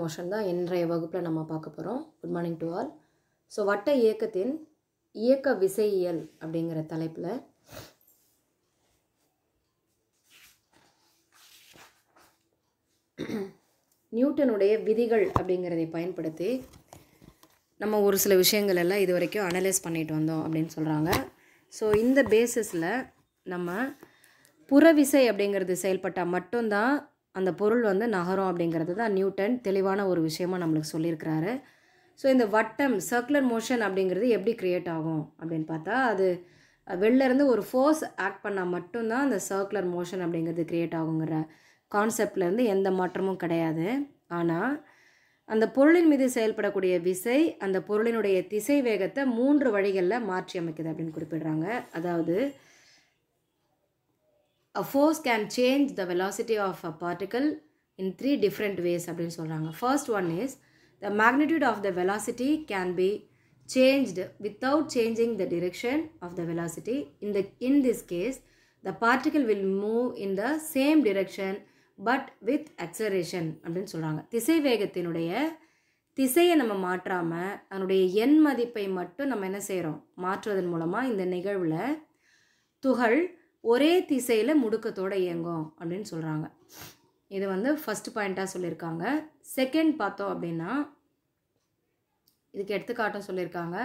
Motion தான் இன்றைய வகுப்பில் நம்ம பார்க்க போகிறோம் good morning to all so வட்ட இயக்கத்தின் இயக்க விசையியல் அப்படிங்கிற தலைப்பில் நியூட்டனுடைய விதிகள் அப்படிங்கிறதை பயன்படுத்தி நம்ம ஒரு சில விஷயங்கள் எல்லாம் இது வரைக்கும் அனலைஸ் பண்ணிட்டு வந்தோம் அப்படின்னு சொல்கிறாங்க ஸோ இந்த பேஸிஸில் நம்ம புறவிசை அப்படிங்கிறது செயல்பட்டால் மட்டும்தான் அந்த பொருள் வந்து நகரும் அப்படிங்கிறது தான் நியூட்டன் தெளிவான ஒரு விஷயமாக நம்மளுக்கு சொல்லியிருக்கிறாரு ஸோ இந்த வட்டம் சர்க்குலர் மோஷன் அப்படிங்கிறது எப்படி க்ரியேட் ஆகும் அப்படின்னு பார்த்தா அது வெளிலேருந்து ஒரு ஃபோர்ஸ் ஆக்ட் பண்ணால் மட்டும்தான் அந்த சர்க்குலர் மோஷன் அப்படிங்கிறது க்ரியேட் ஆகுங்கிற கான்செப்ட்லேருந்து எந்த மாற்றமும் கிடையாது ஆனால் அந்த பொருளின் மீது செயல்படக்கூடிய விசை அந்த பொருளினுடைய திசை வேகத்தை மூன்று வழிகளில் மாற்றி அமைக்குது அப்படின்னு குறிப்பிடுறாங்க அதாவது a force can change the velocity of a particle in three different ways அப்படின்னு சொல்கிறாங்க first one is the magnitude of the velocity can be changed without changing the direction of the velocity இந்த in this case the particle will move in the same direction but with acceleration அப்படின்னு சொல்கிறாங்க திசை வேகத்தினுடைய திசையை நம்ம மாற்றாமல் அதனுடைய எண் மதிப்பை மட்டும் நம்ம என்ன செய்கிறோம் மாற்றுவதன் மூலமாக இந்த நிகழ்வில் துகள் ஒரே திசையில் முடுக்கத்தோடு இயங்கும் அப்படின்னு சொல்கிறாங்க இது வந்து ஃபஸ்ட் பாயிண்ட்டாக சொல்லியிருக்காங்க செகண்ட் பார்த்தோம் அப்படின்னா இதுக்கு எடுத்துக்காட்டும் சொல்லியிருக்காங்க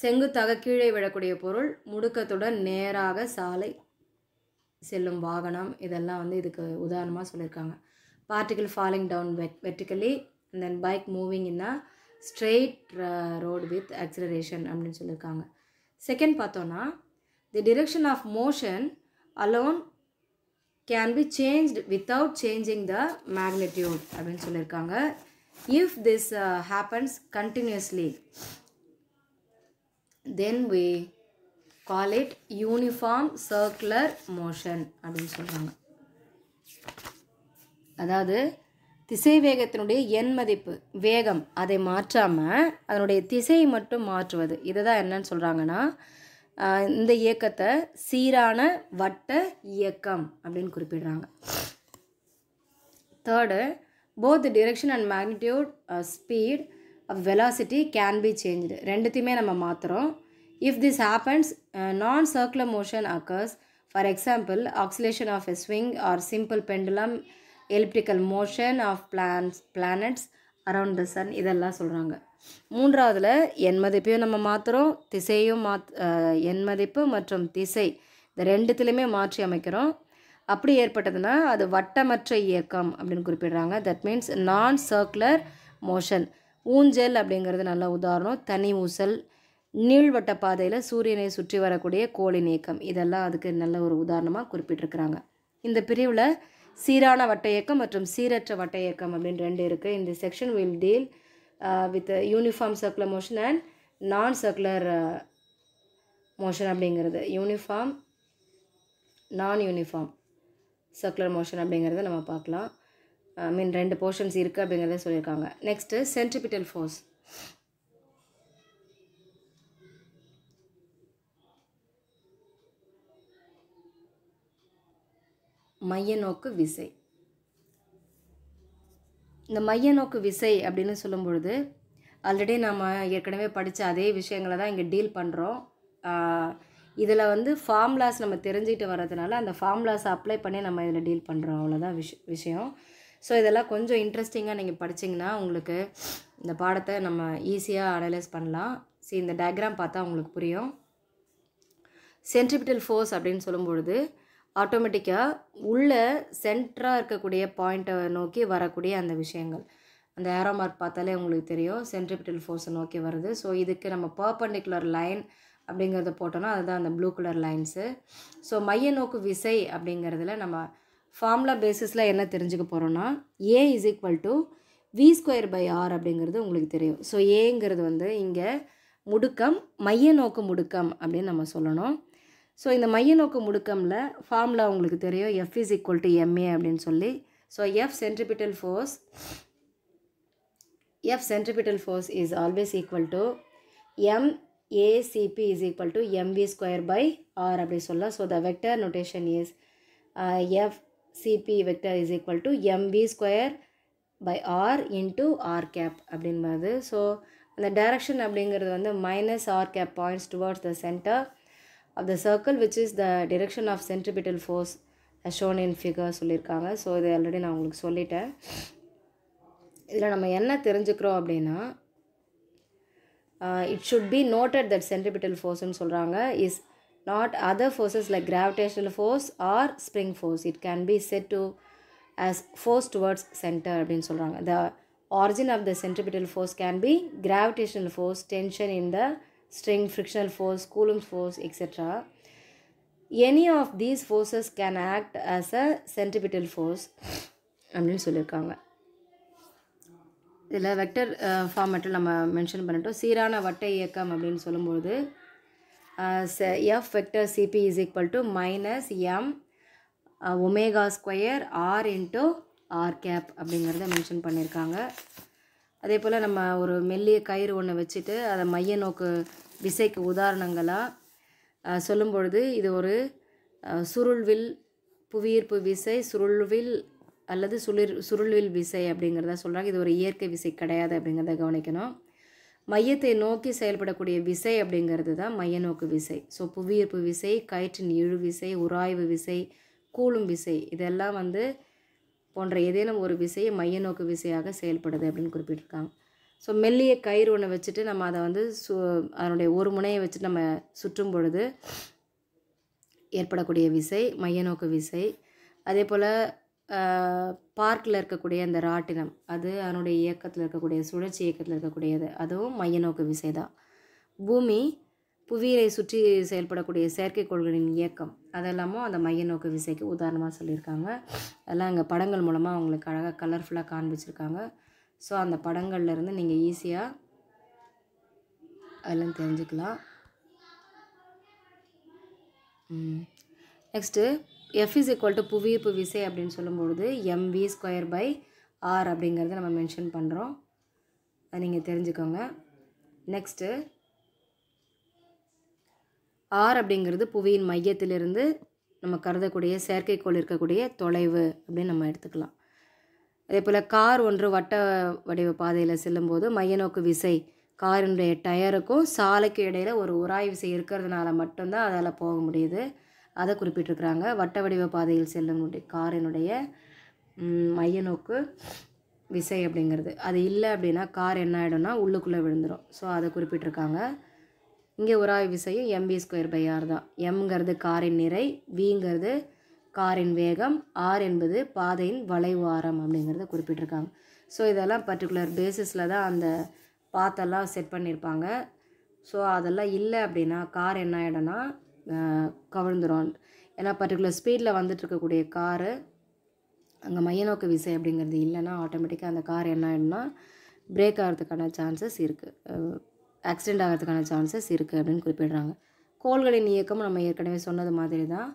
செங்குத்தாக கீழே விழக்கூடிய பொருள் முடுக்கத்துடன் நேராக சாலை செல்லும் வாகனம் இதெல்லாம் வந்து இதுக்கு உதாரணமாக சொல்லியிருக்காங்க particle falling down vert vertically and then bike moving in a straight road with acceleration அப்படின்னு சொல்லியிருக்காங்க செகண்ட் பார்த்தோன்னா the direction of motion alone can be change without changing the magnitude அப்படின்னு சொல்லியிருக்காங்க if this happens continuously then we call it uniform circular motion அப்படின்னு சொல்கிறாங்க அதாவது திசை வேகத்தினுடைய எண் மதிப்பு வேகம் அதை மாற்றாமல் அதனுடைய திசையை மட்டும் மாற்றுவது இதை தான் என்னன்னு சொல்கிறாங்கன்னா இந்த இயக்கத்தை சீரான வட்ட இயக்கம் அப்படின்னு குறிப்பிடுறாங்க third both direction and magnitude speed velocity can be change ரெண்டுத்தையுமே நம்ம மாற்றுறோம் if this happens non circular motion occurs for example oscillation of a swing or simple pendulum elliptical motion of plans planets around the sun இதெல்லாம் சொல்கிறாங்க மூன்றாவதில் எண்மதிப்பையும் மதிப்பையும் நம்ம மாற்றுறோம் திசையும் மாத் எண்மதிப்பு மதிப்பு மற்றும் திசை இந்த ரெண்டுத்துலையுமே மாற்றி அமைக்கிறோம் அப்படி ஏற்பட்டதுன்னா அது வட்டமற்ற இயக்கம் அப்படின்னு குறிப்பிடுறாங்க that means non circular motion ஊஞ்சல் அப்படிங்கிறது நல்ல உதாரணம் தனி ஊசல் நீள்வட்ட பாதையில் சூரியனை சுற்றி வரக்கூடிய கோழி இயக்கம் இதெல்லாம் அதுக்கு நல்ல ஒரு உதாரணமாக குறிப்பிட்டிருக்கிறாங்க இந்த பிரிவில் சீரான இயக்கம் மற்றும் சீரற்ற வட்டையக்கம் அப்படின்னு ரெண்டு இருக்குது இந்த section will deal with uniform circular motion and non circular motion அப்படிங்கிறது uniform non uniform circular motion அப்படிங்கிறத நம்ம பார்க்கலாம் ஐ மீன் ரெண்டு போர்ஷன்ஸ் இருக்குது அப்படிங்கிறத சொல்லியிருக்காங்க நெக்ஸ்ட்டு சென்ட்ரிபிட்டல் ஃபோர்ஸ் மைய நோக்கு விசை இந்த மைய நோக்கு விசை அப்படின்னு சொல்லும் பொழுது ஆல்ரெடி நம்ம ஏற்கனவே படித்த அதே விஷயங்களை தான் இங்கே டீல் பண்ணுறோம் இதில் வந்து ஃபார்ம்லாஸ் நம்ம தெரிஞ்சுக்கிட்டு வர்றதுனால அந்த ஃபார்ம்லாஸ் அப்ளை பண்ணி நம்ம இதில் டீல் பண்ணுறோம் அவ்வளோதான் விஷ் விஷயம் ஸோ இதெல்லாம் கொஞ்சம் இன்ட்ரெஸ்டிங்காக நீங்கள் படிச்சிங்கன்னா உங்களுக்கு இந்த பாடத்தை நம்ம ஈஸியாக அனலைஸ் பண்ணலாம் சரி இந்த டயக்ராம் பார்த்தா உங்களுக்கு புரியும் சென்ட்ரிபிட்டல் ஃபோர்ஸ் அப்படின்னு சொல்லும்பொழுது ஆட்டோமேட்டிக்காக உள்ளே சென்டராக இருக்கக்கூடிய பாயிண்ட்டை நோக்கி வரக்கூடிய அந்த விஷயங்கள் அந்த ஏரோ மார்க் பார்த்தாலே உங்களுக்கு தெரியும் சென்ட்ரிபிட்டல் ஃபோர்ஸை நோக்கி வருது ஸோ இதுக்கு நம்ம பர்பண்டிகுலர் லைன் அப்படிங்கிறத போட்டோன்னா அதுதான் அந்த ப்ளூ கலர் லைன்ஸு ஸோ மைய நோக்கு விசை அப்படிங்கிறதுல நம்ம ஃபார்முலா பேசிஸில் என்ன தெரிஞ்சுக்க போகிறோன்னா a is equal to v square by r அப்படிங்கிறது உங்களுக்கு தெரியும் ஸோ ஏங்கிறது வந்து இங்கே முடுக்கம் மைய நோக்கு முடுக்கம் அப்படின்னு நம்ம சொல்லணும் ஸோ இந்த மைய நோக்கு முடுக்கமில் ஃபார்முலா உங்களுக்கு தெரியும் f is equal to m a அப்படின்னு சொல்லி so f centripetal force f centripetal force is always equal to m a c p is equal to m v square by r அப்படி சொல்லலாம் so the vector notation is f c p vector is equal to m v square by r into r cap அப்படின்பது so அந்த direction அப்படிங்கிறது வந்து minus r cap points towards the center of the circle which is the direction of centripetal force shown in figure சொல்லியிருக்காங்க so இது already நான் உங்களுக்கு சொல்லிட்டேன் இதில் நம்ம என்ன தெரிஞ்சுக்கிறோம் அப்படின்னா it should be noted that centripetal ஃபோர்ஸ்னு சொல்கிறாங்க is not other forces like gravitational force or spring force it can be set to as force towards center அப்படின்னு சொல்கிறாங்க the origin of the centripetal force can be gravitational force tension in the string frictional force Coulomb's force etc. Any of these forces can act as a centripetal force அப்படின்னு சொல்லியிருக்காங்க இதில் vector ஃபார்மேட்டில் நம்ம mention பண்ணிட்டோம் சீரான வட்ட இயக்கம் அப்படின்னு சொல்லும்போது f vector c p is equal to minus m omega square r into r cap அப்படிங்கிறத மென்ஷன் பண்ணியிருக்காங்க அதே போல் நம்ம ஒரு மெல்லிய கயிறு ஒன்று வச்சுட்டு அதை மைய நோக்கு விசைக்கு உதாரணங்களாக சொல்லும் பொழுது இது ஒரு சுருள்வில் புவியீர்ப்பு விசை சுருள்வில் அல்லது சுளிர் சுருள்வில் விசை அப்படிங்கிறத சொல்கிறாங்க இது ஒரு இயற்கை விசை கிடையாது அப்படிங்கிறத கவனிக்கணும் மையத்தை நோக்கி செயல்படக்கூடிய விசை அப்படிங்கிறது தான் மைய நோக்கு விசை ஸோ புவியீர்ப்பு விசை கயிற்றின் இழு விசை உராய்வு விசை கூலும் விசை இதெல்லாம் வந்து போன்ற ஏதேனும் ஒரு விசையை மைய நோக்கு விசையாக செயல்படுது அப்படின்னு குறிப்பிட்டிருக்காங்க ஸோ மெல்லிய கயிறு ஒன்று வச்சுட்டு நம்ம அதை வந்து சு அதனுடைய ஒரு முனையை வச்சு நம்ம சுற்றும் பொழுது ஏற்படக்கூடிய விசை மைய நோக்கு விசை அதே போல் பார்க்கில் இருக்கக்கூடிய அந்த ராட்டினம் அது அதனுடைய இயக்கத்தில் இருக்கக்கூடிய சுழற்சி இயக்கத்தில் இருக்கக்கூடியது அதுவும் மைய நோக்கு விசை தான் பூமி புவியை சுற்றி செயல்படக்கூடிய செயற்கைக்கோள்களின் இயக்கம் அதெல்லாமும் அந்த மைய நோக்கு விசைக்கு உதாரணமாக சொல்லியிருக்காங்க அதெல்லாம் அங்கே படங்கள் மூலமாக அவங்களுக்கு அழகாக கலர்ஃபுல்லாக காண்பிச்சிருக்காங்க ஸோ அந்த படங்கள்லேருந்து நீங்கள் ஈஸியாக அதெல்லாம் தெரிஞ்சுக்கலாம் next f is equal to புவியீர்ப்பு விசை அப்படின்னு சொல்லும்பொழுது எம்வி ஸ்கொயர் பை ஆர் அப்படிங்கிறத நம்ம மென்ஷன் பண்ணுறோம் அதை நீங்கள் தெரிஞ்சுக்கோங்க நெக்ஸ்ட்டு ஆர் அப்படிங்கிறது புவியின் மையத்திலிருந்து நம்ம கருதக்கூடிய செயற்கைக்கோள் இருக்கக்கூடிய தொலைவு அப்படின்னு நம்ம எடுத்துக்கலாம் அதே போல் கார் ஒன்று வட்ட வடிவ பாதையில் செல்லும்போது மைய நோக்கு விசை காரினுடைய டயருக்கும் சாலைக்கு இடையில் ஒரு உராய் விசை இருக்கிறதுனால மட்டும்தான் அதால் போக முடியுது அதை குறிப்பிட்டிருக்கிறாங்க வட்ட வடிவ பாதையில் செல்லும் காரினுடைய மைய நோக்கு விசை அப்படிங்கிறது அது இல்லை அப்படின்னா கார் என்ன ஆகிடும்னா உள்ளுக்குள்ளே விழுந்துடும் ஸோ அதை குறிப்பிட்டிருக்காங்க இங்கே உராய்வு விசையும் எம்பி ஸ்கொயர் பை ஆர் தான் எம்ங்கிறது காரின் நிறை விங்கிறது காரின் வேகம் ஆர் என்பது பாதையின் வளைவு ஆரம் அப்படிங்கிறத குறிப்பிட்டிருக்காங்க ஸோ இதெல்லாம் பர்டிகுலர் பேசிஸில் தான் அந்த பாத்தெல்லாம் செட் பண்ணியிருப்பாங்க ஸோ அதெல்லாம் இல்லை அப்படின்னா கார் என்ன ஆகிடும்னா கவிழ்ந்துடும் ஏன்னா பர்டிகுலர் ஸ்பீடில் வந்துட்டு இருக்கக்கூடிய காரு அங்கே மையநோக்கு விசை அப்படிங்கிறது இல்லைன்னா ஆட்டோமேட்டிக்காக அந்த கார் என்ன ஆகிடும்னா பிரேக் ஆகிறதுக்கான சான்சஸ் இருக்குது ஆக்சிடெண்ட் ஆகிறதுக்கான சான்சஸ் இருக்குது அப்படின்னு குறிப்பிடுறாங்க கோள்களின் இயக்கம் நம்ம ஏற்கனவே சொன்னது மாதிரி தான்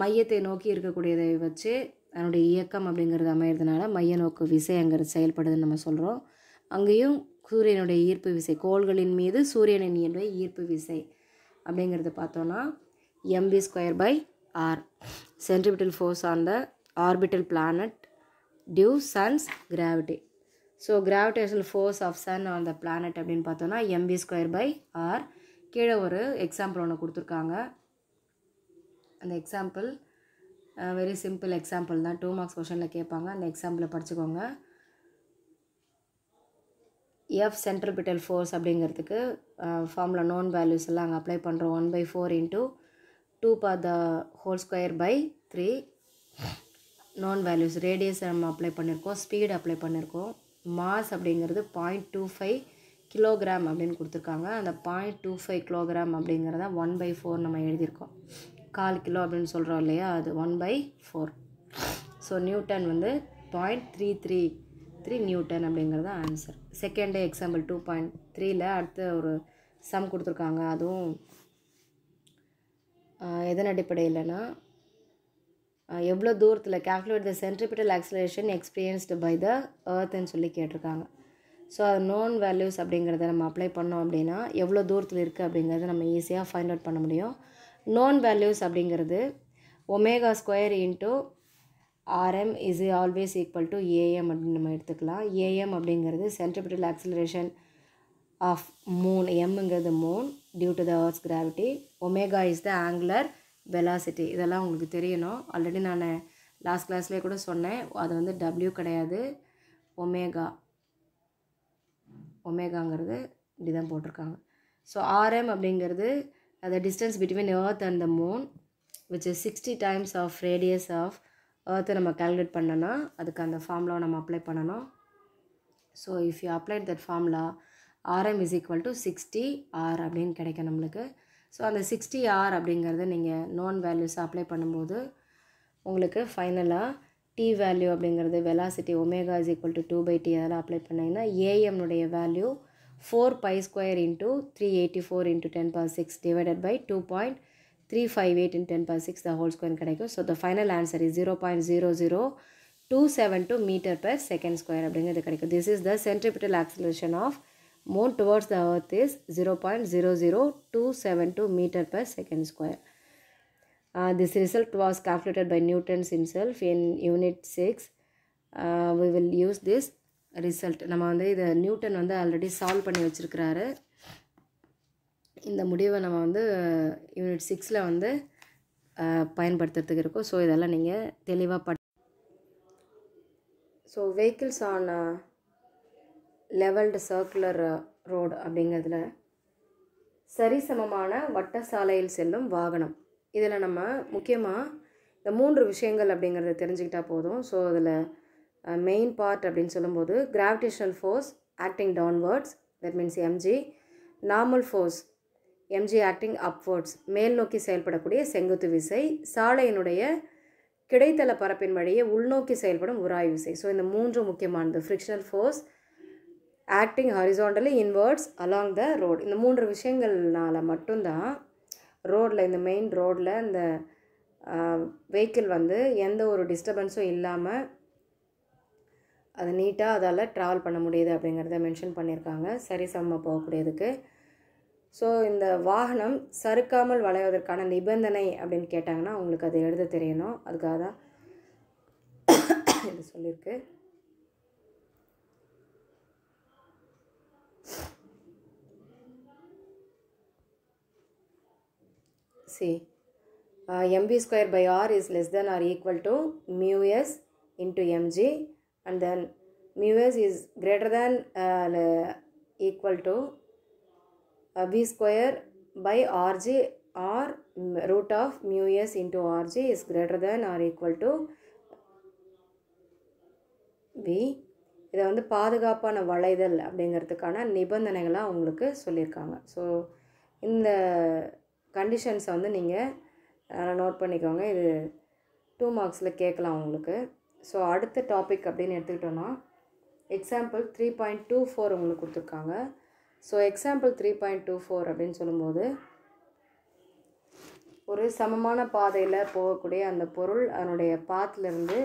மையத்தை நோக்கி இருக்கக்கூடியதை வச்சு அதனுடைய இயக்கம் அப்படிங்கிறது அமையிறதுனால மைய நோக்கு விசை அங்கே செயல்படுதுன்னு நம்ம சொல்கிறோம் அங்கேயும் சூரியனுடைய ஈர்ப்பு விசை கோள்களின் மீது சூரியனின் ஈர்ப்பு விசை அப்படிங்கிறத பார்த்தோன்னா m v square by r centripetal force on the orbital planet due sun's gravity so gravitational force of sun on the planet அப்படின்னு பார்த்தோன்னா எம்பி ஸ்கொயர் பை ஆர் கீழே ஒரு எக்ஸாம்பிள் ஒன்று கொடுத்துருக்காங்க அந்த எக்ஸாம்பிள் வெரி சிம்பிள் எக்ஸாம்பிள் தான் டூ மார்க்ஸ் கொஷனில் கேட்பாங்க அந்த எக்ஸாம்பிளை படிச்சுக்கோங்க எஃப் சென்ட்ரல் பிட்டல் ஃபோர்ஸ் அப்படிங்கிறதுக்கு ஃபார்மில் நோன் வேல்யூஸ் எல்லாம் அங்கே அப்ளை பண்ணுறோம் one by four into two bar the whole square by three known values radius நம்ம அப்ளை பண்ணியிருக்கோம் ஸ்பீடு அப்ளை பண்ணியிருக்கோம் மாஸ் அப்படிங்கிறது பாயிண்ட் டூ ஃபைவ் கிலோகிராம் அப்படின்னு கொடுத்துருக்காங்க அந்த பாயிண்ட் டூ ஃபைவ் கிலோகிராம் அப்படிங்கிறத ஒன் பை ஃபோர் நம்ம எழுதியிருக்கோம் கால் கிலோ அப்படின்னு சொல்கிறோம் இல்லையா அது one by four so newton வந்து point three three three newton அப்படிங்கிறது answer second day example two point த்ரீயில் அடுத்து ஒரு சம் கொடுத்துருக்காங்க அதுவும் எதன் அடிப்படையில்னா எவ்வளோ தூரத்தில் calculate the centripetal acceleration experienced by the ஏர்த்துன்னு சொல்லி கேட்டிருக்காங்க ஸோ அது நோன் வேல்யூஸ் அப்படிங்கிறத நம்ம அப்ளை பண்ணோம் அப்படின்னா எவ்வளோ தூரத்தில் இருக்குது அப்படிங்கிறத நம்ம ஈஸியாக ஃபைண்ட் அவுட் பண்ண முடியும் நோன் வேல்யூஸ் அப்படிங்கிறது omega square into r m is always equal to a m அப்படின்னு நம்ம எடுத்துக்கலாம் ஏஎம் அப்படிங்கிறது சென்ட்ரிபிட்டல் ஆக்சிலரேஷன் ஆஃப் மூன் எம்ங்கிறது moon due to the earth's gravity omega is the angular velocity இதெல்லாம் உங்களுக்கு தெரியணும் ஆல்ரெடி நான் லாஸ்ட் கிளாஸ்லேயே கூட சொன்னேன் அது வந்து டபிள்யூ கிடையாது ஒமேகா ஒமேகாங்கிறது இப்படி தான் போட்டிருக்காங்க ஸோ ஆர்எம் அப்படிங்கிறது அது distance between earth and the moon which is sixty times of radius of ஏர்த்தை நம்ம கேல்குலேட் பண்ணணும் அதுக்கு அந்த ஃபார்முலாவை நம்ம அப்ளை பண்ணணும் so if you applied that formula r m is equal to sixty r அப்படின்னு கிடைக்கும் நம்மளுக்கு ஸோ அந்த சிக்ஸ்டி ஆர் அப்படிங்கிறத நீங்கள் நோன் வேல்யூஸ் அப்ளை பண்ணும்போது உங்களுக்கு ஃபைனலாக டி வேல்யூ அப்படிங்கிறது velocity omega is equal to two pi by அதெல்லாம் அப்ளை பண்ணிங்கன்னா ஏஎம்னுடைய value four pi square into three eighty four into ten power six divided by two point three five eight in ten power six the whole square கிடைக்கும் so the final answer is zero point zero zero two seven two meter per second square அப்படிங்கிறது கிடைக்கும் this is the centripetal acceleration of Moon towards the earth is zero point zero zero two seven two meter per second square this result was calculated by Newton's in self in unit six we will use this result நம்ம வந்து இதை Newton வந்து already solve பண்ணி வச்சுருக்கிறாரு இந்த முடிவை நம்ம வந்து unit uh, சிக்ஸில் வந்து uh, பயன்படுத்துறதுக்கு இருக்கோம் ஸோ இதெல்லாம் நீங்கள் தெளிவாக but so vehicles on levelled circular road அப்படிங்கிறதுல சரிசமமான வட்ட சாலையில் செல்லும் வாகனம் இதில் நம்ம முக்கியமாக இந்த மூன்று விஷயங்கள் அப்படிங்கிறத தெரிஞ்சுக்கிட்டா போதும் ஸோ அதில் மெயின் பார்ட் அப்படின்னு சொல்லும்போது gravitational force acting downwards that means m g normal force m g acting upwards மேல் நோக்கி செயல்படக்கூடிய செங்குத்து விசை சாலையினுடைய கிடைத்தள பரப்பின் வழியே உள்நோக்கி செயல்படும் உராய்வு விசை ஸோ இந்த மூன்று முக்கியமானது frictional force acting horizontally inwards along the road இந்த மூன்று விஷயங்கள்னால மட்டும்தான் ரோடில் இந்த மெயின் ரோடில் இந்த வெஹிக்கிள் வந்து எந்த ஒரு டிஸ்டர்பன்ஸும் இல்லாமல் அது நீட்டாக அதால் ட்ராவல் பண்ண முடியுது அப்படிங்கிறத மென்ஷன் பண்ணியிருக்காங்க சரி சம்ம போகக்கூடியதுக்கு ஸோ இந்த வாகனம் சறுக்காமல் வளைவதற்கான நிபந்தனை அப்படின்னு கேட்டாங்கன்னா அவங்களுக்கு அது எழுத தெரியணும் அதுக்காக தான் இது சொல்லியிருக்கு see uh, mb square by r is less than or equal to mu s into mg and then mu s is greater than uh, equal to uh, v square by rg or root of mu s into rg is greater than or equal to v இதை வந்து பாதுகாப்பான வளைதல் அப்படிங்கிறதுக்கான நிபந்தனைகளாக உங்களுக்கு சொல்லியிருக்காங்க so இந்த கண்டிஷன்ஸை வந்து நீங்கள் note பண்ணிக்கோங்க இது டூ மார்க்ஸில் கேட்கலாம் உங்களுக்கு ஸோ அடுத்த டாபிக் அப்படின்னு எடுத்துக்கிட்டோன்னா example three point two four உங்களுக்கு கொடுத்துருக்காங்க so example three point two four அப்படின்னு சொல்லும்போது ஒரு சமமான பாதையில் போகக்கூடிய அந்த பொருள் அதனுடைய பாத்திலிருந்து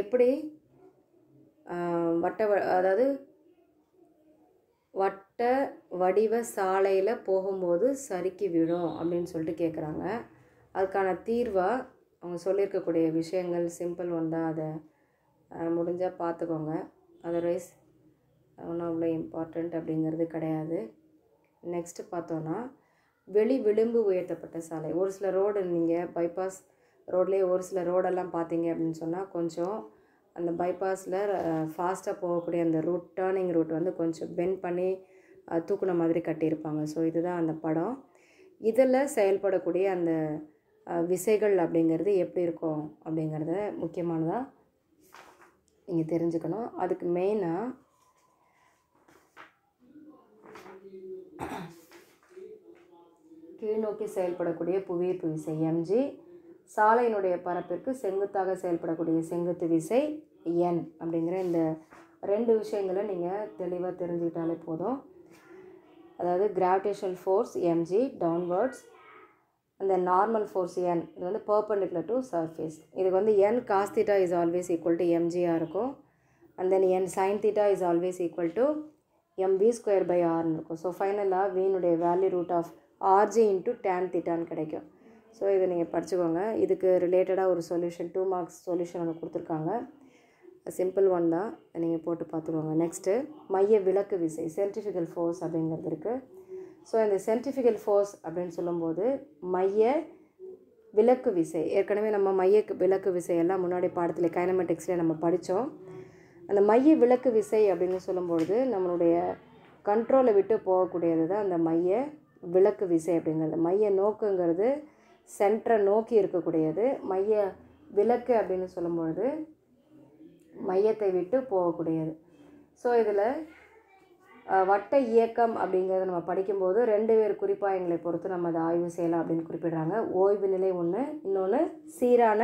எப்படி வட்ட அதாவது வட் வட்ட வடிவ சாலையில் போகும்போது சறுக்கி விழும் அப்படின்னு சொல்லிட்டு கேட்குறாங்க அதுக்கான தீர்வாக அவங்க சொல்லியிருக்கக்கூடிய விஷயங்கள் சிம்பிள் ஒன் தான் அதை முடிஞ்சால் பார்த்துக்கோங்க அதர்வைஸ் ஒன்றும் அவ்வளோ இம்பார்ட்டண்ட் அப்படிங்கிறது கிடையாது நெக்ஸ்ட்டு பார்த்தோன்னா வெளி விளிம்பு உயர்த்தப்பட்ட சாலை ஒரு சில ரோடு நீங்கள் பைபாஸ் ரோட்லேயே ஒரு சில ரோடெல்லாம் பார்த்தீங்க அப்படின்னு சொன்னால் கொஞ்சம் அந்த பைபாஸில் ஃபாஸ்ட்டாக போகக்கூடிய அந்த ரூட் டேர்னிங் ரூட் வந்து கொஞ்சம் பெண்ட் பண்ணி தூக்குன மாதிரி கட்டியிருப்பாங்க ஸோ இதுதான் அந்த படம் இதில் செயல்படக்கூடிய அந்த விசைகள் அப்படிங்கிறது எப்படி இருக்கும் அப்படிங்கிறத முக்கியமானதாக நீங்கள் தெரிஞ்சுக்கணும் அதுக்கு மெயினாக கீழ்நோக்கி செயல்படக்கூடிய புவியீர்ப்பு விசை எம்ஜி சாலையினுடைய பரப்பிற்கு செங்குத்தாக செயல்படக்கூடிய செங்குத்து விசை என் அப்படிங்கிற இந்த ரெண்டு விஷயங்களை நீங்கள் தெளிவாக தெரிஞ்சுக்கிட்டாலே போதும் அதாவது கிராவிடேஷனல் ஃபோர்ஸ் எம்ஜி டவுன்வர்ட்ஸ் அந்த நார்மல் ஃபோர்ஸ் என் இது வந்து பர்பண்டிகுலர் டு சர்ஃபேஸ் இதுக்கு வந்து n cos is always equal to எம்ஜியாக இருக்கும் and then n sin theta is always equal to m v square by ஆர்னு இருக்கும் ஸோ ஃபைனலாக வீனுடைய value root of r g into tan தீட்டான்னு கிடைக்கும் ஸோ இதை நீங்கள் படிச்சுக்கோங்க இதுக்கு ரிலேட்டடாக ஒரு சொல்யூஷன் டூ மார்க்ஸ் சொல்யூஷன் ஒன்று கொடுத்துருக்காங்க சிம்பிள் ஒன் தான் நீங்கள் போட்டு பார்த்துக்கோங்க நெக்ஸ்ட்டு மைய விளக்கு விசை சென்ட்ரிஃபிகல் ஃபோர்ஸ் அப்படிங்கிறது இருக்குது ஸோ இந்த சென்ட்ரிஃபிகல் ஃபோர்ஸ் அப்படின்னு சொல்லும்போது மைய விளக்கு விசை ஏற்கனவே நம்ம மைய விளக்கு விசையெல்லாம் முன்னாடி பாடத்தில் கைனமெட்டிக்ஸில் நம்ம படித்தோம் அந்த மைய விளக்கு விசை அப்படின்னு சொல்லும்பொழுது நம்மளுடைய கண்ட்ரோலை விட்டு போகக்கூடியது தான் அந்த மைய விளக்கு விசை அப்படிங்கிறது மைய நோக்குங்கிறது சென்டரை நோக்கி இருக்கக்கூடியது மைய விளக்கு அப்படின்னு சொல்லும்பொழுது மையத்தை விட்டு போகக்கூடியது ஸோ இதில் வட்ட இயக்கம் அப்படிங்கிறத நம்ம படிக்கும்போது ரெண்டு பேர் குறிப்பாயங்களை பொறுத்து நம்ம அதை ஆய்வு செய்யலாம் அப்படின்னு குறிப்பிடுறாங்க ஓய்வு நிலை ஒன்று இன்னொன்று சீரான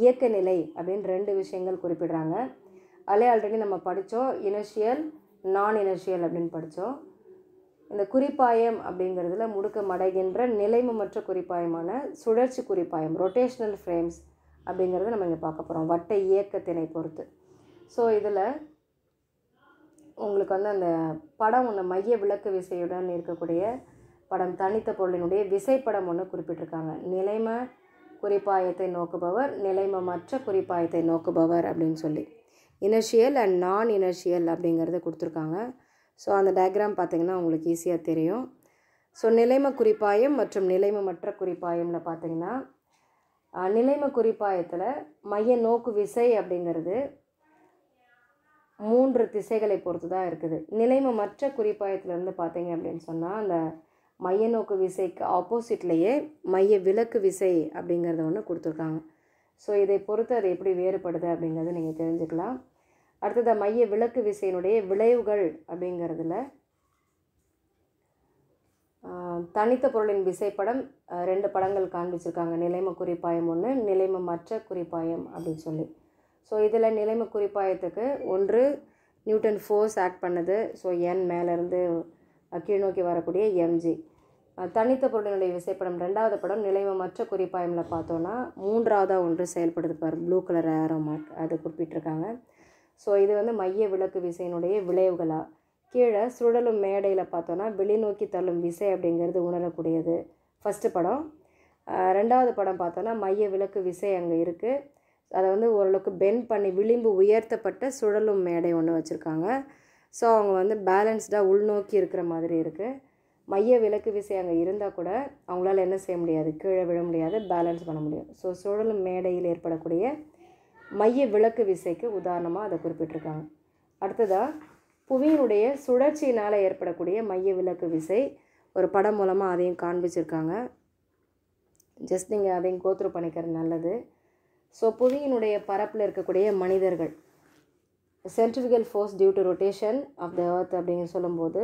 இயக்க நிலை அப்படின்னு ரெண்டு விஷயங்கள் குறிப்பிடுறாங்க அதே ஆல்ரெடி நம்ம படித்தோம் இனர்ஷியல் நான் இனர்ஷியல் அப்படின்னு படித்தோம் இந்த குறிப்பாயம் அப்படிங்கிறதுல முடுக்க மடைகின்ற நிலைமமற்ற குறிப்பாயமான சுழற்சி குறிப்பாயம் ரொட்டேஷ்னல் ஃப்ரேம்ஸ் அப்படிங்கிறத நம்ம இங்கே பார்க்க போகிறோம் வட்ட இயக்கத்தினை பொறுத்து ஸோ இதில் உங்களுக்கு வந்து அந்த படம் ஒன்று மைய விளக்கு விசையுடன் இருக்கக்கூடிய படம் தனித்த பொருளினுடைய விசைப்படம் ஒன்று குறிப்பிட்டிருக்காங்க நிலைம குறிப்பாயத்தை நோக்குபவர் நிலைம மற்ற குறிப்பாயத்தை நோக்குபவர் அப்படின்னு சொல்லி இனர்ஷியல் அண்ட் நான் இனர்ஷியல் அப்படிங்கிறத கொடுத்துருக்காங்க ஸோ அந்த டயக்ராம் பார்த்திங்கன்னா உங்களுக்கு ஈஸியாக தெரியும் ஸோ நிலைம குறிப்பாயம் மற்றும் நிலைமமற்ற குறிப்பாயமில் பார்த்திங்கன்னா நிலைம குறிப்பாயத்தில் மைய நோக்கு விசை அப்படிங்கிறது மூன்று திசைகளை பொறுத்து தான் இருக்குது நிலைமை மற்ற குறிப்பாயத்திலேருந்து பார்த்தீங்க அப்படின்னு சொன்னால் அந்த மைய நோக்கு விசைக்கு ஆப்போசிட்லேயே மைய விளக்கு விசை அப்படிங்கிறத ஒன்று கொடுத்துருக்காங்க ஸோ இதை பொறுத்து அது எப்படி வேறுபடுது அப்படிங்கிறத நீங்கள் தெரிஞ்சுக்கலாம் அடுத்தது மைய விளக்கு விசையினுடைய விளைவுகள் அப்படிங்கிறதுல தனித்த பொருளின் விசைப்படம் ரெண்டு படங்கள் காண்பிச்சிருக்காங்க நிலைம குறிப்பாயம் ஒன்று நிலைம மற்ற குறிப்பாயம் அப்படின்னு சொல்லி ஸோ இதில் நிலைமை குறிப்பாயத்துக்கு ஒன்று நியூட்டன் ஃபோர்ஸ் ஆக்ட் பண்ணுது ஸோ என் மேலேருந்து கீழ் நோக்கி வரக்கூடிய எம்ஜி தனித்த பொருளினுடைய விசைப்படம் ரெண்டாவது படம் நிலைமை மற்ற குறிப்பாயமில் பார்த்தோன்னா மூன்றாவதாக ஒன்று செயல்படுது பார் ப்ளூ கலர் ஏரோ மார்க் அது குறிப்பிட்டிருக்காங்க ஸோ இது வந்து மைய விளக்கு விசையினுடைய விளைவுகளாக கீழே சுழலும் மேடையில் பார்த்தோன்னா வெளிநோக்கி தள்ளும் விசை அப்படிங்கிறது உணரக்கூடியது ஃபஸ்ட்டு படம் ரெண்டாவது படம் பார்த்தோன்னா மைய விளக்கு விசை அங்கே இருக்குது அதை வந்து ஓரளவுக்கு பெண்ட் பண்ணி விளிம்பு உயர்த்தப்பட்ட சுழலும் மேடை ஒன்று வச்சுருக்காங்க ஸோ அவங்க வந்து பேலன்ஸ்டாக உள்நோக்கி இருக்கிற மாதிரி இருக்குது மைய விலக்கு விசை அங்கே இருந்தால் கூட அவங்களால என்ன செய்ய முடியாது கீழே விழ முடியாது பேலன்ஸ் பண்ண முடியும் ஸோ சுழலும் மேடையில் ஏற்படக்கூடிய மைய விளக்கு விசைக்கு உதாரணமாக அதை குறிப்பிட்டிருக்காங்க அடுத்ததாக புவியினுடைய சுழற்சியினால் ஏற்படக்கூடிய மைய விளக்கு விசை ஒரு படம் மூலமாக அதையும் காண்பிச்சிருக்காங்க ஜஸ்ட் நீங்கள் அதையும் கோத்ரூ பண்ணிக்கிறது நல்லது ஸோ புவியினுடைய பரப்பில் இருக்கக்கூடிய மனிதர்கள் centrifugal force due to rotation of the earth அப்படின்னு சொல்லும்போது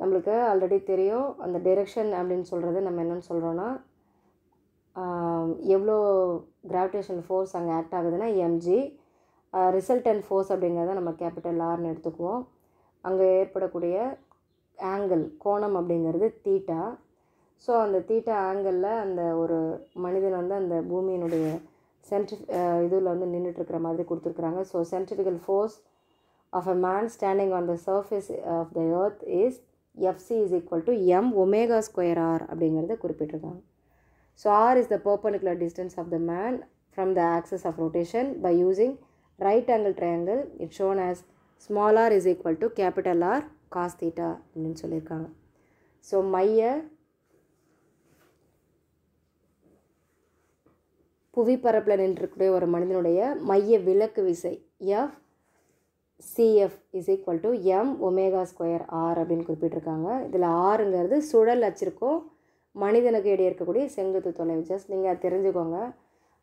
நம்மளுக்கு ஆல்ரெடி தெரியும் அந்த டைரெக்ஷன் அப்படின்னு சொல்கிறது நம்ம என்னென்னு சொல்கிறோன்னா எவ்வளோ கிராவிடேஷன் ஃபோர்ஸ் அங்கே ஆக்ட் ஆகுதுன்னா எம்ஜி ரிசல்டன்ட் ஃபோர்ஸ் அப்படிங்கிறத நம்ம கேபிட்டல் ஆர்னு எடுத்துக்குவோம் அங்கே ஏற்படக்கூடிய ஆங்கிள் கோணம் அப்படிங்கிறது தீட்டா ஸோ அந்த தீட்டா ஆங்கிளில் அந்த ஒரு மனிதன் வந்து அந்த பூமியினுடைய சென்ட்ரிஃப் இதில் வந்து நின்றுட்டுருக்கிற மாதிரி கொடுத்துருக்குறாங்க so centrifugal force of a man standing on the surface of the earth is f c is equal to m omega square r அப்படிங்கிறத குறிப்பிட்டிருக்காங்க so r is the perpendicular distance of the man from the axis of rotation by using right angle triangle it shown as small r is equal to capital r cos theta அப்படின்னு சொல்லியிருக்காங்க so மைய புவிப்பரப்பில் நின்றுக்கூடிய ஒரு மனிதனுடைய மைய விலக்கு விசை f c f is equal to m omega square r அப்படின்னு குறிப்பிட்டிருக்காங்க இதில் ஆறுங்கிறது சுழல் அச்சிருக்கும் மனிதனுக்கு இடையே இருக்கக்கூடிய செங்குத்து தொலைவு ஜஸ்ட் நீங்கள் தெரிஞ்சுக்கோங்க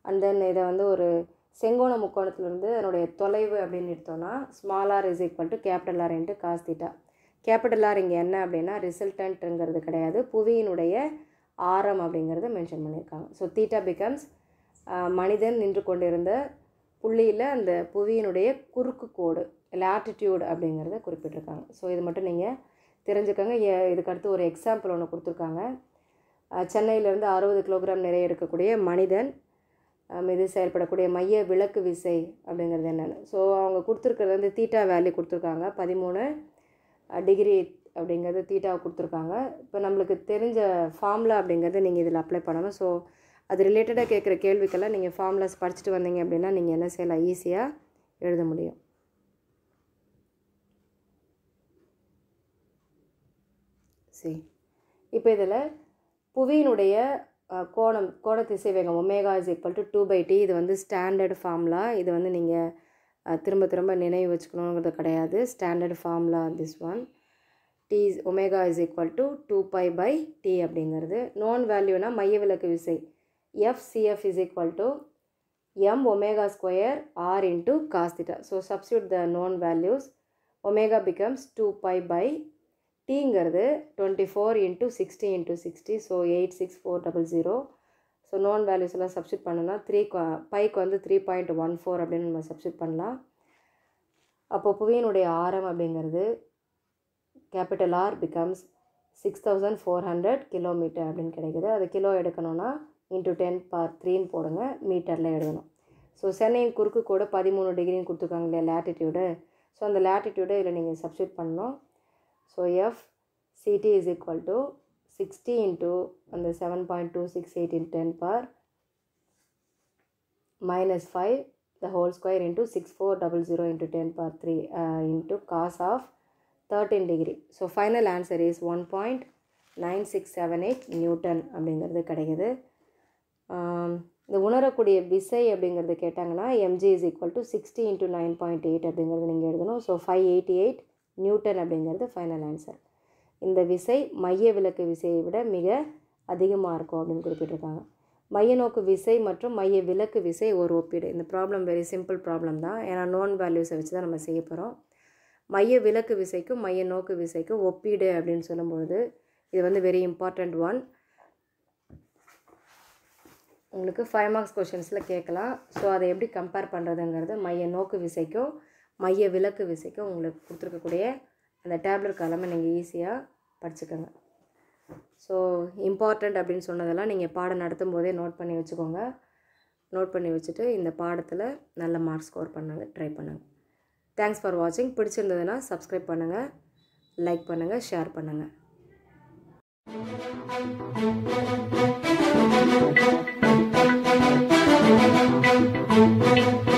அண்ட் தென் இதை வந்து ஒரு செங்கோண முக்கோணத்துலேருந்து அதனுடைய தொலைவு அப்படின்னு எடுத்தோன்னா small r is equal to capital r என்று காஸ் தீட்டா கேபிட்டல் ஆர் இங்கே என்ன அப்படின்னா ரிசல்டன்ட்டுங்கிறது கிடையாது புவியினுடைய ஆரம் அப்படிங்கிறது மென்ஷன் பண்ணியிருக்காங்க ஸோ தீட்டா பிகம்ஸ் மனிதன் நின்று கொண்டிருந்த புள்ளியில் அந்த புவியினுடைய குறுக்கு கோடு லேட்டிடியூடு அப்படிங்கிறத குறிப்பிட்டிருக்காங்க ஸோ இது மட்டும் நீங்கள் தெரிஞ்சுக்கோங்க இதுக்கு அடுத்து ஒரு எக்ஸாம்பிள் ஒன்று கொடுத்துருக்காங்க சென்னையிலேருந்து அறுபது கிலோகிராம் நிறைய எடுக்கக்கூடிய மனிதன் மீது செயல்படக்கூடிய மைய விளக்கு விசை அப்படிங்கிறது என்னென்னு ஸோ அவங்க கொடுத்துருக்கிறது வந்து தீட்டா வேல்யூ கொடுத்துருக்காங்க பதிமூணு டிகிரி அப்படிங்கிறது தீட்டாவை கொடுத்துருக்காங்க இப்போ நம்மளுக்கு தெரிஞ்ச ஃபார்முலா அப்படிங்கிறத நீங்கள் இதில் அப்ளை பண்ணணும் ஸோ அது ரிலேட்டடாக கேட்குற கேள்விக்கெல்லாம் நீங்கள் ஃபார்முலாஸ் படிச்சுட்டு வந்தீங்க அப்படின்னா நீங்கள் என்ன செய்யலாம் ஈஸியாக எழுத முடியும் சரி இப்போ இதில் புவியினுடைய கோணம் கோண திசை வேகம் omega is equal to two pi by t வந்து ஸ்டாண்டர்ட் ஃபார்முலா இது வந்து நீங்கள் திரும்ப திரும்ப நினைவு வச்சுக்கணுங்கிறது கிடையாது standard formula this one t omega is equal to two pi pi t அப்படிங்கிறது நோன் வேல்யூனா மைய விளக்கு விசை FCF is equal to m omega square r into cos theta. So, substitute the known values. Omega becomes 2 pi by t இங்கிறது 24 into 60 into 60. So, 86400. So known values எல்லாம் substitute பண்ணோன்னா three பைக்கு வந்து த்ரீ பாயிண்ட் ஒன் ஃபோர் அப்படின்னு நம்ம substitute பண்ணலாம் அப்போ புவியினுடைய ஆரம் அப்படிங்கிறது capital r becomes six thousand four hundred kilometre அப்படின்னு கிடைக்குது அது கிலோ எடுக்கணும்னா இன்ட்டு டென் பார் த்ரீன்னு போடுங்க மீட்டரில் எழுதணும் ஸோ சென்னையின் குறுக்கு கூட பதிமூணு டிகிரின்னு கொடுத்துருக்காங்க இல்லையா லேட்டிடியூடு ஸோ அந்த லேட்டிடியூடை இதில் நீங்கள் சப்ஸ்டியூட் பண்ணணும் so f c d is equal to sixty into அந்த seven point two six eight in ten power minus five the whole square six four double zero into ten power three into cos of thirteen degree so final answer is one point nine six seven eight newton அப்படிங்கிறது கிடைக்கிது இந்த உணரக்கூடிய விசை அப்படிங்கிறது கேட்டாங்கன்னா m g is equal to sixty into nine point eight அப்படிங்கிறது நீங்கள் எழுதணும் so five eighty eight newton அப்படிங்கிறது ஃபைனல் ஆன்சர் இந்த விசை மைய விளக்கு விசையை விட மிக அதிகமாக இருக்கும் அப்படின்னு குறிப்பிட்டிருக்காங்க மைய நோக்கு விசை மற்றும் மைய விளக்கு விசை ஒரு ஒப்பீடு இந்த ப்ராப்ளம் வெரி சிம்பிள் ப்ராப்ளம் தான் ஏன்னா நோன் வேல்யூஸை வச்சு தான் நம்ம செய்ய போகிறோம் மைய விளக்கு விசைக்கும் மைய நோக்கு விசைக்கும் ஒப்பீடு அப்படின்னு சொல்லும்பொழுது இது வந்து வெரி இம்பார்ட்டண்ட் ஒன் உங்களுக்கு ஃபைவ் மார்க்ஸ் கொஷின்ஸில் கேட்கலாம் ஸோ அதை எப்படி கம்பேர் பண்ணுறதுங்கிறது மைய நோக்கு விசைக்கும் மைய விளக்கு விசைக்கும் உங்களுக்கு கொடுத்துருக்கக்கூடிய அந்த டேப்லெட் காலமை நீங்கள் ஈஸியாக படிச்சுக்கோங்க ஸோ இம்பார்ட்டண்ட் அப்படின்னு சொன்னதெல்லாம் நீங்கள் பாடம் நடத்தும் போதே நோட் பண்ணி வச்சுக்கோங்க நோட் பண்ணி வச்சுட்டு இந்த பாடத்தில் நல்ல மார்க் ஸ்கோர் பண்ணுங்க ட்ரை பண்ணுங்கள் தேங்க்ஸ் ஃபார் வாட்சிங் பிடிச்சிருந்ததுன்னா சப்ஸ்கிரைப் பண்ணுங்கள் லைக் பண்ணுங்கள் ஷேர் பண்ணுங்கள் Thank you.